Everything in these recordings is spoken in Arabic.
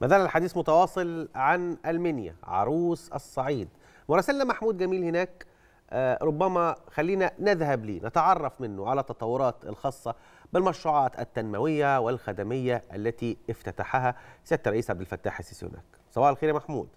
مازال الحديث متواصل عن المنيا عروس الصعيد مراسلنا محمود جميل هناك آه، ربما خلينا نذهب ليه نتعرف منه على التطورات الخاصة بالمشروعات التنموية والخدمية التي افتتحها سيادة الرئيس عبد الفتاح السيسي هناك صباح الخير يا محمود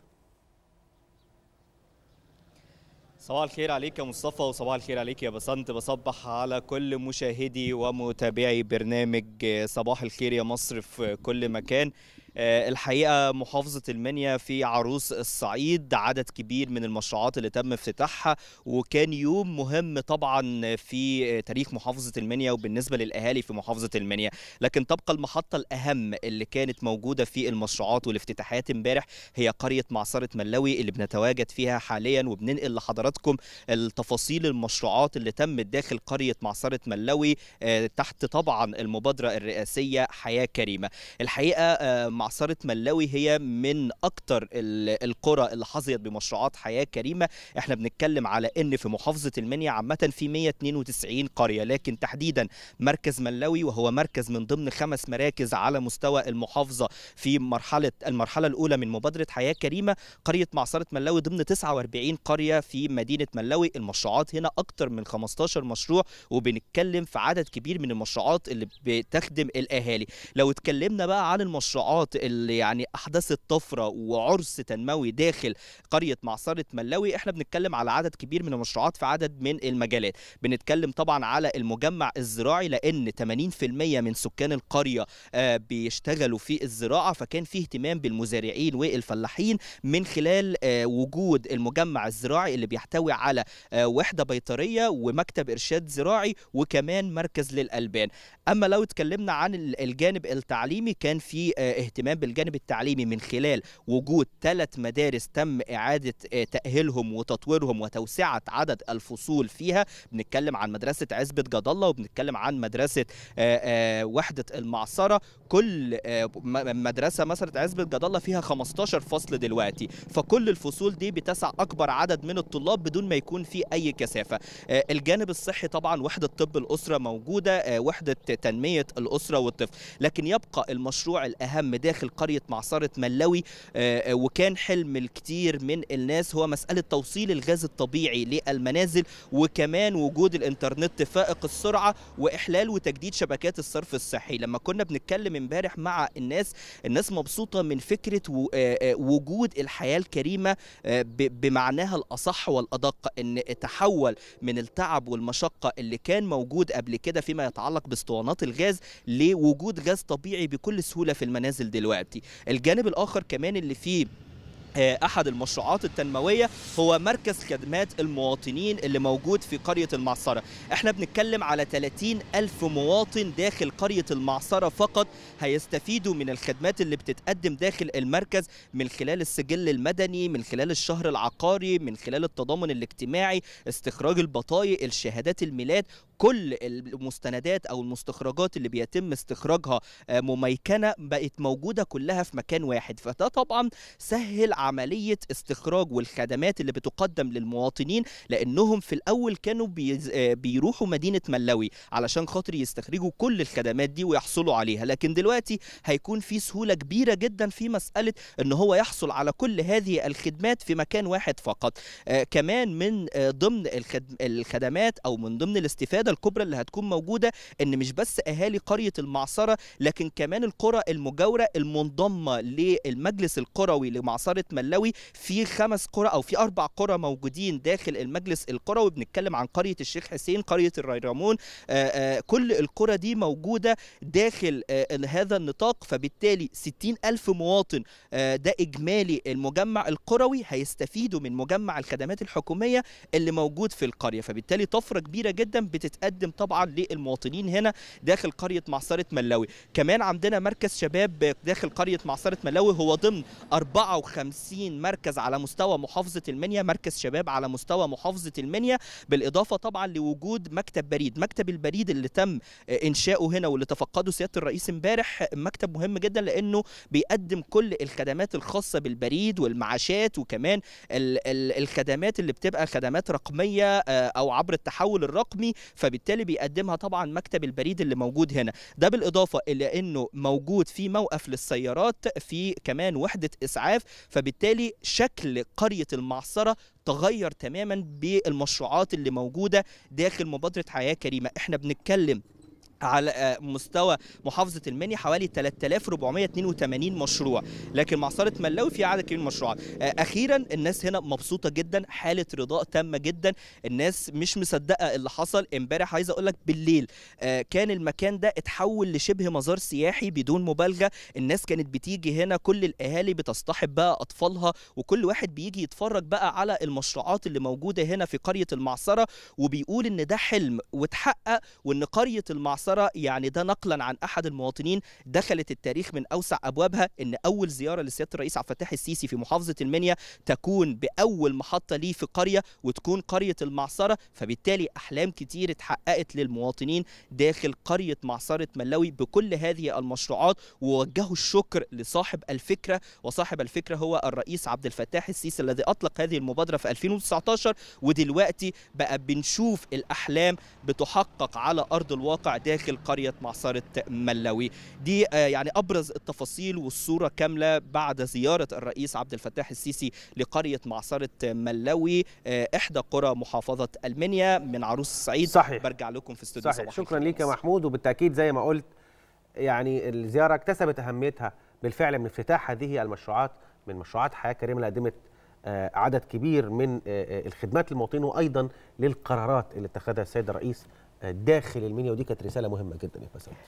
صباح الخير عليك يا مصطفى وصباح الخير عليك يا بسنت بصبح على كل مشاهدي ومتابعي برنامج آه، صباح الخير يا مصر في آه، كل مكان آه، الحقيقه محافظه المنيا في عروس الصعيد عدد كبير من المشروعات اللي تم افتتاحها وكان يوم مهم طبعا في تاريخ محافظه المنيا وبالنسبه للاهالي في محافظه المنيا لكن تبقى المحطه الاهم اللي كانت موجوده في المشروعات والافتتاحات امبارح هي قريه معصره ملوي اللي بنتواجد فيها حاليا وبننقل لحضراتكم التفاصيل المشروعات اللي تمت داخل قريه معصره ملوي آه، تحت طبعا المبادره الرئاسيه حياه كريمه الحقيقه آه، معصرة ملاوي هي من أكتر القرى اللي حظيت بمشروعات حياة كريمة احنا بنتكلم على أن في محافظة المنيا عامة في 192 قرية لكن تحديدا مركز ملاوي وهو مركز من ضمن خمس مراكز على مستوى المحافظة في مرحلة المرحلة الأولى من مبادرة حياة كريمة قرية معصرة ملاوي ضمن 49 قرية في مدينة ملاوي المشروعات هنا أكتر من 15 مشروع وبنتكلم في عدد كبير من المشروعات اللي بتخدم الأهالي لو اتكلمنا بقى عن المشروعات المناطق اللي يعني احدثت طفره وعرس تنموي داخل قريه معصره ملاوي احنا بنتكلم على عدد كبير من المشروعات في عدد من المجالات بنتكلم طبعا على المجمع الزراعي لان 80% من سكان القريه آه، بيشتغلوا في الزراعه فكان في اهتمام بالمزارعين والفلاحين من خلال آه، وجود المجمع الزراعي اللي بيحتوي على آه، وحده بيطريه ومكتب ارشاد زراعي وكمان مركز للالبان اما لو اتكلمنا عن الجانب التعليمي كان في اهتمام الاهتمام بالجانب التعليمي من خلال وجود ثلاث مدارس تم إعادة آه، تأهيلهم وتطويرهم وتوسعة عدد الفصول فيها بنتكلم عن مدرسة عزبة جد الله وبنتكلم عن مدرسة آه، آه، وحدة المعصرة كل مدرسة مثلا عزبة جد الله فيها 15 فصل دلوقتي فكل الفصول دي بتسع أكبر عدد من الطلاب بدون ما يكون في أي كثافة الجانب الصحي طبعا وحدة طب الأسرة موجودة وحدة تنمية الأسرة والطفل لكن يبقى المشروع الأهم ده داخل قرية معصرة ملوي آه، آه، وكان حلم الكتير من الناس هو مسألة توصيل الغاز الطبيعي للمنازل وكمان وجود الانترنت فائق السرعة وإحلال وتجديد شبكات الصرف الصحي لما كنا بنتكلم امبارح مع الناس الناس مبسوطة من فكرة آه، وجود الحياة الكريمة بمعناها الأصح والأدق أن تحول من التعب والمشقة اللي كان موجود قبل كده فيما يتعلق باسطوانات الغاز لوجود غاز طبيعي بكل سهولة في المنازل دلوقتي دلوقتي الجانب الاخر كمان اللي فيه آه، احد المشروعات التنمويه هو مركز خدمات المواطنين اللي موجود في قريه المعصره احنا بنتكلم على 30 الف مواطن داخل قريه المعصره فقط هيستفيدوا من الخدمات اللي بتتقدم داخل المركز من خلال السجل المدني من خلال الشهر العقاري من خلال التضامن الاجتماعي استخراج البطايق الشهادات الميلاد كل المستندات او المستخرجات اللي بيتم استخراجها آه، مميكنه بقت موجوده كلها في مكان واحد فده طبعا سهل عمليه استخراج والخدمات اللي بتقدم للمواطنين لانهم في الاول كانوا آه، بيروحوا مدينه ملوي علشان خاطر يستخرجوا كل الخدمات دي ويحصلوا عليها لكن دلوقتي هيكون في سهوله كبيره جدا في مساله ان هو يحصل على كل هذه الخدمات في مكان واحد فقط آه، كمان من ضمن الخدمات او من ضمن الاستفاده المشكله الكبرى اللي هتكون موجوده ان مش بس اهالي قريه المعصره لكن كمان القرى المجاوره المنضمه للمجلس القروي لمعصره ملوي في خمس قرى او في اربع قرى موجودين داخل المجلس القروي بنتكلم عن قريه الشيخ حسين قريه الريرامون آه، آه، كل القرى دي موجوده داخل آه، هذا النطاق فبالتالي 60 ألف مواطن ده إجمالي المجمع القروي هيستفيدوا من مجمع الخدمات الحكومية اللي موجود في القرية فبالتالي طفرة كبيرة جدا بتت بتقدم طبعا للمواطنين هنا داخل قريه معصره ملاوي كمان عندنا مركز شباب داخل قريه معصره ملاوي هو ضمن 54 مركز على مستوى محافظه المنيا مركز شباب على مستوى محافظه المنيا بالاضافه طبعا لوجود مكتب بريد مكتب البريد اللي تم انشاؤه هنا واللي تفقده سياده الرئيس امبارح مكتب مهم جدا لانه بيقدم كل الخدمات الخاصه بالبريد والمعاشات وكمان الخدمات اللي بتبقى خدمات رقميه آه، او عبر التحول الرقمي فبالتالي بيقدمها طبعا مكتب البريد اللي موجود هنا ده بالإضافة إلى أنه موجود في موقف للسيارات في كمان وحدة إسعاف فبالتالي شكل قرية المعصرة تغير تماما بالمشروعات اللي موجودة داخل مبادرة حياة كريمة احنا بنتكلم على آه، مستوى محافظة المنيا حوالي 3482 مشروع لكن معصرة ملاوي في عدد كبير من المشروعات آه، أخيرا الناس هنا مبسوطة جدا حالة رضاء تامة جدا الناس مش مصدقة اللي حصل امبارح عايز أقول لك بالليل آه، كان المكان ده اتحول لشبه مزار سياحي بدون مبالغة الناس كانت بتيجي هنا كل الأهالي بتصطحب بقى أطفالها وكل واحد بيجي يتفرج بقى على المشروعات اللي موجودة هنا في قرية المعصرة وبيقول إن ده حلم واتحقق وإن قرية المعصرة مختصرة يعني ده نقلا عن احد المواطنين دخلت التاريخ من اوسع ابوابها ان اول زياره لسياده الرئيس عبد الفتاح السيسي في محافظه المنيا تكون باول محطه ليه في قريه وتكون قريه المعصره فبالتالي احلام كتير اتحققت للمواطنين داخل قريه معصره ملاوي بكل هذه المشروعات ووجهوا الشكر لصاحب الفكره وصاحب الفكره هو الرئيس عبد الفتاح السيسي الذي اطلق هذه المبادره في 2019 ودلوقتي بقى بنشوف الاحلام بتحقق على ارض الواقع داخل داخل قرية معصرة ملوي دي آه، يعني أبرز التفاصيل والصورة كاملة بعد زيارة الرئيس عبد الفتاح السيسي لقرية معصرة ملوي آه، إحدى قرى محافظة المنيا من عروس الصعيد صحيح برجع لكم في استوديو صحيح شكرا ليك يا محمود وبالتأكيد زي ما قلت يعني الزيارة اكتسبت أهميتها بالفعل من افتتاح هذه المشروعات من مشروعات حياة كريمة اللي قدمت آه، عدد كبير من الخدمات للمواطنين وايضا للقرارات اللي اتخذها السيد الرئيس داخل المنيا ودي كانت رساله مهمه جدا يا باشمهندس